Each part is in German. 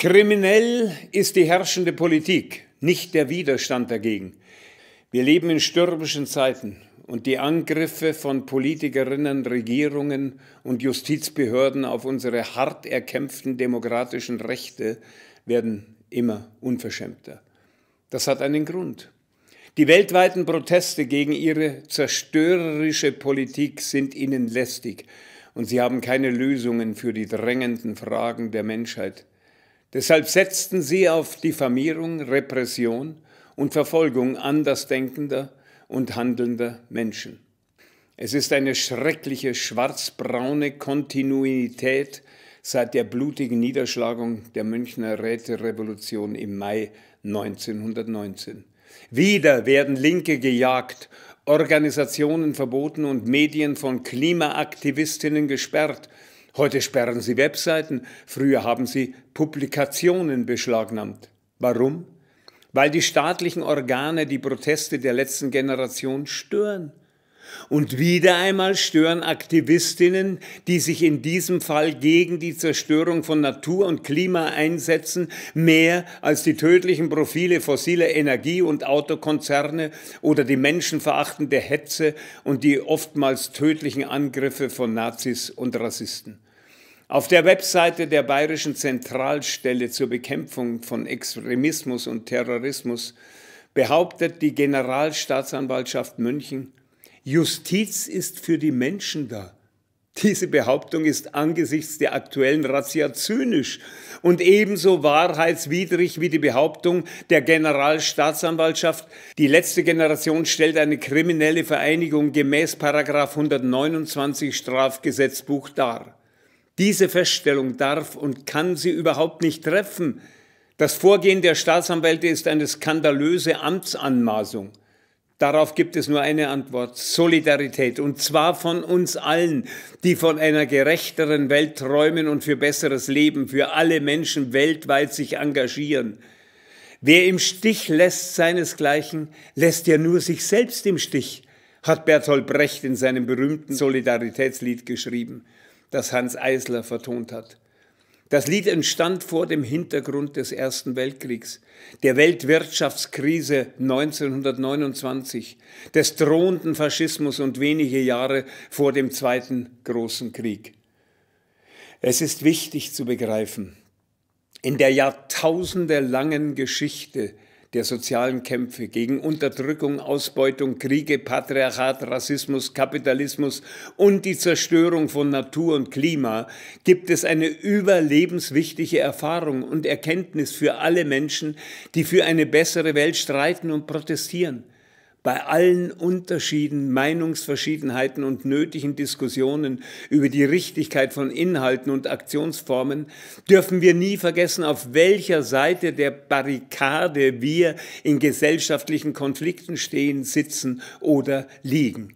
Kriminell ist die herrschende Politik, nicht der Widerstand dagegen. Wir leben in stürmischen Zeiten und die Angriffe von Politikerinnen, Regierungen und Justizbehörden auf unsere hart erkämpften demokratischen Rechte werden immer unverschämter. Das hat einen Grund. Die weltweiten Proteste gegen ihre zerstörerische Politik sind ihnen lästig und sie haben keine Lösungen für die drängenden Fragen der Menschheit. Deshalb setzten sie auf Diffamierung, Repression und Verfolgung andersdenkender und handelnder Menschen. Es ist eine schreckliche schwarz-braune Kontinuität seit der blutigen Niederschlagung der Münchner Räterevolution im Mai 1919. Wieder werden Linke gejagt, Organisationen verboten und Medien von Klimaaktivistinnen gesperrt, Heute sperren sie Webseiten, früher haben sie Publikationen beschlagnahmt. Warum? Weil die staatlichen Organe die Proteste der letzten Generation stören. Und wieder einmal stören Aktivistinnen, die sich in diesem Fall gegen die Zerstörung von Natur und Klima einsetzen, mehr als die tödlichen Profile fossiler Energie- und Autokonzerne oder die menschenverachtende Hetze und die oftmals tödlichen Angriffe von Nazis und Rassisten. Auf der Webseite der Bayerischen Zentralstelle zur Bekämpfung von Extremismus und Terrorismus behauptet die Generalstaatsanwaltschaft München, Justiz ist für die Menschen da. Diese Behauptung ist angesichts der aktuellen Razzia zynisch und ebenso wahrheitswidrig wie die Behauptung der Generalstaatsanwaltschaft, die letzte Generation stellt eine kriminelle Vereinigung gemäß 129 Strafgesetzbuch dar. Diese Feststellung darf und kann sie überhaupt nicht treffen. Das Vorgehen der Staatsanwälte ist eine skandalöse Amtsanmaßung. Darauf gibt es nur eine Antwort, Solidarität. Und zwar von uns allen, die von einer gerechteren Welt träumen und für besseres Leben, für alle Menschen weltweit sich engagieren. Wer im Stich lässt seinesgleichen, lässt ja nur sich selbst im Stich, hat Bertolt Brecht in seinem berühmten Solidaritätslied geschrieben, das Hans Eisler vertont hat. Das Lied entstand vor dem Hintergrund des Ersten Weltkriegs, der Weltwirtschaftskrise 1929, des drohenden Faschismus und wenige Jahre vor dem Zweiten Großen Krieg. Es ist wichtig zu begreifen, in der jahrtausendelangen Geschichte der sozialen Kämpfe gegen Unterdrückung, Ausbeutung, Kriege, Patriarchat, Rassismus, Kapitalismus und die Zerstörung von Natur und Klima gibt es eine überlebenswichtige Erfahrung und Erkenntnis für alle Menschen, die für eine bessere Welt streiten und protestieren bei allen Unterschieden, Meinungsverschiedenheiten und nötigen Diskussionen über die Richtigkeit von Inhalten und Aktionsformen dürfen wir nie vergessen, auf welcher Seite der Barrikade wir in gesellschaftlichen Konflikten stehen, sitzen oder liegen.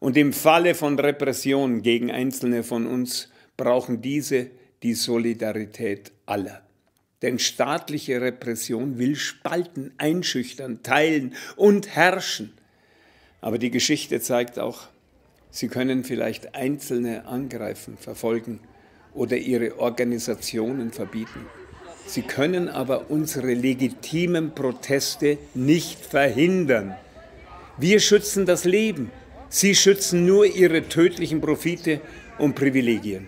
Und im Falle von Repressionen gegen Einzelne von uns brauchen diese die Solidarität aller. Denn staatliche Repression will spalten, einschüchtern, teilen und herrschen. Aber die Geschichte zeigt auch, sie können vielleicht Einzelne angreifen, verfolgen oder ihre Organisationen verbieten. Sie können aber unsere legitimen Proteste nicht verhindern. Wir schützen das Leben. Sie schützen nur ihre tödlichen Profite und Privilegien.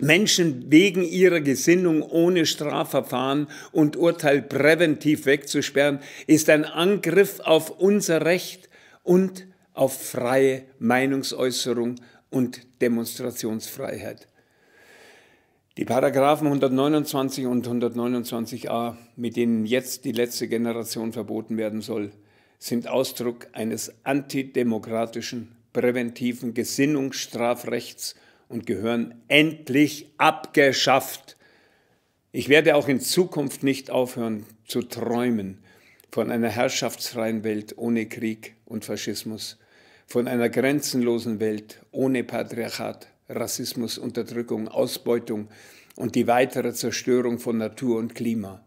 Menschen wegen ihrer Gesinnung ohne Strafverfahren und Urteil präventiv wegzusperren, ist ein Angriff auf unser Recht und auf freie Meinungsäußerung und Demonstrationsfreiheit. Die Paragraphen 129 und 129a, mit denen jetzt die letzte Generation verboten werden soll, sind Ausdruck eines antidemokratischen, präventiven Gesinnungsstrafrechts und Gehören endlich abgeschafft. Ich werde auch in Zukunft nicht aufhören zu träumen von einer herrschaftsfreien Welt ohne Krieg und Faschismus, von einer grenzenlosen Welt ohne Patriarchat, Rassismus, Unterdrückung, Ausbeutung und die weitere Zerstörung von Natur und Klima.